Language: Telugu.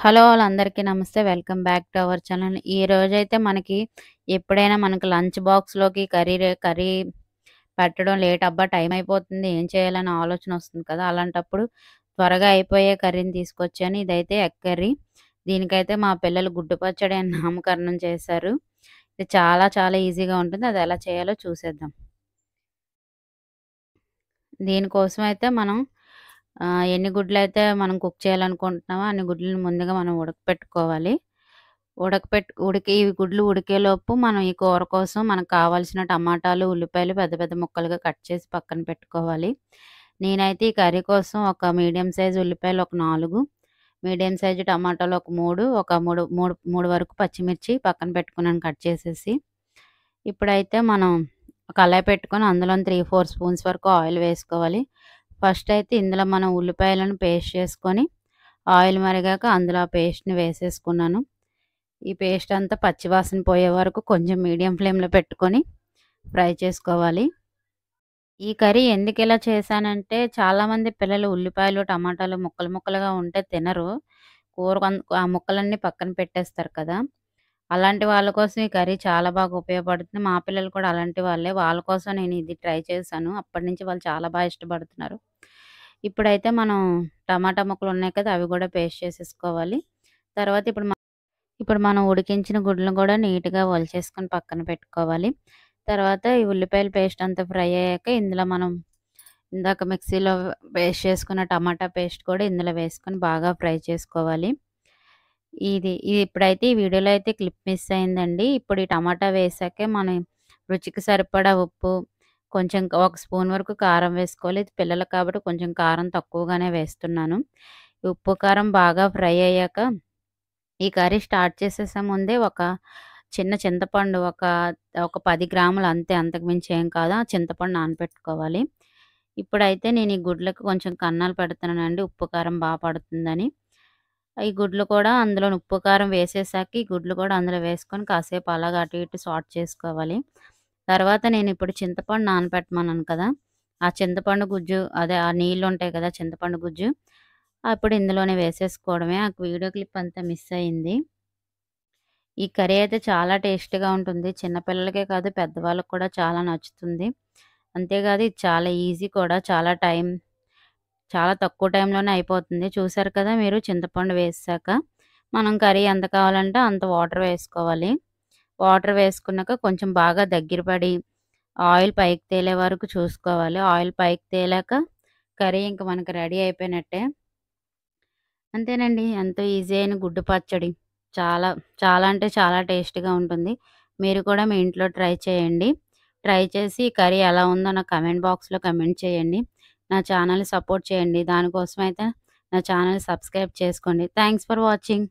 హలో వాళ్ళందరికీ అందరికీ నమస్తే welcome back to our channel ఈ రోజైతే మనకి ఎప్పుడైనా మనకు లంచ్ బాక్స్లోకి కర్రీ కర్రీ పెట్టడం లేట్ అబ్బా టైం అయిపోతుంది ఏం చేయాలని ఆలోచన వస్తుంది కదా అలాంటప్పుడు త్వరగా అయిపోయే కర్రీని తీసుకొచ్చాను ఇదైతే ఎగ్ కర్రీ దీనికైతే మా పిల్లలు గుడ్డు పచ్చడి అని నామకరణం చేశారు ఇది చాలా చాలా ఈజీగా ఉంటుంది అది ఎలా చేయాలో చూసేద్దాం దీనికోసం అయితే మనం ఎన్ని గుడ్లు అయితే మనం కుక్ చేయాలనుకుంటున్నామో అన్ని గుడ్లను ముందుగా మనం ఉడకపెట్టుకోవాలి. ఉడకపెట్టు ఉడికి ఈ గుడ్లు ఉడికేలోపు మనం ఈ కూర కోసం మనకు కావాల్సిన టమాటాలు, ఉల్లిపాయలు పెద్ద పెద్ద ముక్కలుగా కట్ చేసి పక్కన పెట్టుకోవాలి. నేనైతే ఈ కర్రీ కోసం ఒక మీడియం సైజ్ ఉల్లిపాయలు ఒక నాలుగు మీడియం సైజ్ టమాటాలు ఒక మూడు ఒక మూడు మూడు మూడు వరకు పచ్చిమిర్చి పక్కన పెట్టుకున్నాను కట్ చేసేసి. ఇప్పుడైతే మనం కళాయి పెట్టుకొని అందులో త్రీ ఫోర్ స్పూన్స్ వరకు ఆయిల్ వేసుకోవాలి. ఫస్ట్ అయితే ఇందులో మనం ఉల్లిపాయలను పేస్ట్ చేసుకొని ఆయిల్ మరిగాక అందులో ఆ పేస్ట్ని వేసేసుకున్నాను ఈ పేస్ట్ అంతా పచ్చివాసన పోయే వరకు కొంచెం మీడియం ఫ్లేమ్లో పెట్టుకొని ఫ్రై చేసుకోవాలి ఈ కర్రీ ఎందుకు ఇలా చేశానంటే చాలామంది పిల్లలు ఉల్లిపాయలు టమాటాలు ముక్కలు ముక్కలుగా ఉంటే తినరు కూర ఆ ముక్కలన్నీ పక్కన పెట్టేస్తారు కదా అలాంటి వాళ్ళ కోసం ఈ కర్రీ చాలా బాగా ఉపయోగపడుతుంది మా పిల్లలు కూడా అలాంటి వాళ్ళే వాళ్ళ కోసం నేను ఇది ట్రై చేశాను అప్పటి నుంచి వాళ్ళు చాలా బాగా ఇష్టపడుతున్నారు ఇప్పుడైతే మనం టమాటా ముక్కలు ఉన్నాయి కదా అవి కూడా పేస్ట్ చేసేసుకోవాలి తర్వాత ఇప్పుడు ఇప్పుడు మనం ఉడికించిన గుడ్లను కూడా నీట్గా వలిచేసుకొని పక్కన పెట్టుకోవాలి తర్వాత ఈ ఉల్లిపాయల పేస్ట్ అంతా ఫ్రై అయ్యాక ఇందులో మనం ఇందాక మిక్సీలో పేస్ట్ చేసుకున్న టమాటా పేస్ట్ కూడా ఇందులో వేసుకొని బాగా ఫ్రై చేసుకోవాలి ఇది ఇది ఇప్పుడైతే ఈ వీడియోలో అయితే క్లిప్ మిస్ అయిందండి ఇప్పుడు ఈ టమాటా వేసాకే మనం రుచికి సరిపడా ఉప్పు కొంచెం ఒక స్పూన్ వరకు కారం వేసుకోవాలి ఇది పిల్లలు కాబట్టి కొంచెం కారం తక్కువగానే వేస్తున్నాను ఉప్పు కారం బాగా ఫ్రై అయ్యాక ఈ కర్రీ స్టార్ట్ చేసేసే ముందే ఒక చిన్న చింతపండు ఒక ఒక పది గ్రాములు అంతే అంతకుమించి ఏం కాదు చింతపండు నానబెట్టుకోవాలి ఇప్పుడైతే నేను ఈ గుడ్లకు కొంచెం కన్నాలు పెడుతున్నానండి ఉప్పు కారం బాగా పడుతుందని ఈ గుడ్లు కూడా అందులో ఉప్పు కారం వేసేసాక ఈ గుడ్లు కూడా అందులో వేసుకొని కాసేపు అలాగ అటు ఇటు సాట్ చేసుకోవాలి తర్వాత నేను ఇప్పుడు చింతపండు నానపెట్టమన్నాను కదా ఆ చింతపండు గుజ్జు అదే ఆ నీళ్ళు ఉంటాయి కదా చింతపండు గుజ్జు అప్పుడు ఇందులోనే వేసేసుకోవడమే ఆ వీడియో క్లిప్ అంతా మిస్ అయింది ఈ కర్రీ అయితే చాలా టేస్ట్గా ఉంటుంది చిన్నపిల్లలకే కాదు పెద్దవాళ్ళకి కూడా చాలా నచ్చుతుంది అంతేకాదు ఇది చాలా ఈజీ కూడా చాలా టైం చాలా తక్కువ టైంలోనే అయిపోతుంది చూసారు కదా మీరు చింతపండు వేసాక మనం కర్రీ ఎంత కావాలంటే అంత వాటర్ వేసుకోవాలి వాటర్ వేసుకున్నాక కొంచెం బాగా దగ్గర పడి ఆయిల్ పైకి తేలే వరకు చూసుకోవాలి ఆయిల్ పైకి తేలాక కర్రీ ఇంకా మనకు రెడీ అయిపోయినట్టే అంతేనండి ఎంతో ఈజీ అయిన గుడ్డు పచ్చడి చాలా చాలా అంటే చాలా టేస్ట్గా ఉంటుంది మీరు కూడా మీ ఇంట్లో ట్రై చేయండి ట్రై చేసి కర్రీ ఎలా ఉందో నా కమెంట్ బాక్స్లో కమెంట్ చేయండి నా ఛానల్ని సపోర్ట్ చేయండి దానికోసం అయితే నా ఛానల్ సబ్స్క్రైబ్ చేసుకోండి థ్యాంక్స్ ఫర్ వాచింగ్